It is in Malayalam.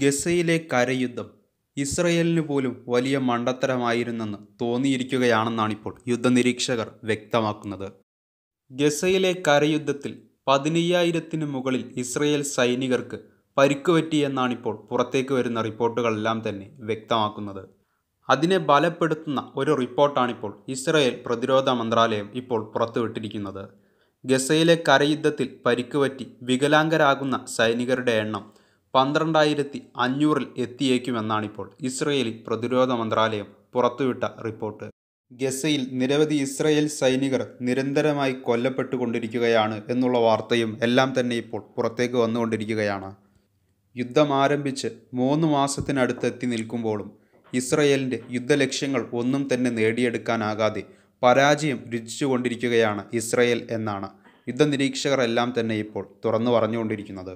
ഗസയിലെ കരയുദ്ധം ഇസ്രയേലിന് പോലും വലിയ മണ്ടത്തരമായിരുന്നെന്ന് തോന്നിയിരിക്കുകയാണെന്നാണിപ്പോൾ യുദ്ധനിരീക്ഷകർ വ്യക്തമാക്കുന്നത് ഗസയിലെ കരയുദ്ധത്തിൽ പതിനയ്യായിരത്തിന് മുകളിൽ ഇസ്രയേൽ സൈനികർക്ക് ഇപ്പോൾ പുറത്തേക്ക് വരുന്ന റിപ്പോർട്ടുകളെല്ലാം തന്നെ വ്യക്തമാക്കുന്നത് അതിനെ ബലപ്പെടുത്തുന്ന ഒരു റിപ്പോർട്ടാണിപ്പോൾ ഇസ്രയേൽ പ്രതിരോധ മന്ത്രാലയം ഇപ്പോൾ പുറത്തുവിട്ടിരിക്കുന്നത് ഗസയിലെ കരയുദ്ധത്തിൽ പരിക്കുപറ്റി വികലാംഗരാകുന്ന സൈനികരുടെ എണ്ണം പന്ത്രണ്ടായിരത്തി അഞ്ഞൂറിൽ എത്തിയേക്കുമെന്നാണിപ്പോൾ ഇസ്രയേലി പ്രതിരോധ മന്ത്രാലയം പുറത്തുവിട്ട റിപ്പോർട്ട് ഗസയിൽ നിരവധി ഇസ്രയേൽ സൈനികർ നിരന്തരമായി കൊല്ലപ്പെട്ടുകൊണ്ടിരിക്കുകയാണ് എന്നുള്ള വാർത്തയും എല്ലാം തന്നെ ഇപ്പോൾ പുറത്തേക്ക് വന്നുകൊണ്ടിരിക്കുകയാണ് യുദ്ധം ആരംഭിച്ച് മൂന്ന് മാസത്തിനടുത്തെത്തി നിൽക്കുമ്പോഴും ഇസ്രയേലിൻ്റെ യുദ്ധലക്ഷ്യങ്ങൾ ഒന്നും തന്നെ നേടിയെടുക്കാനാകാതെ പരാജയം രുചിച്ചുകൊണ്ടിരിക്കുകയാണ് ഇസ്രയേൽ എന്നാണ് യുദ്ധനിരീക്ഷകരെല്ലാം തന്നെ ഇപ്പോൾ തുറന്നു പറഞ്ഞുകൊണ്ടിരിക്കുന്നത്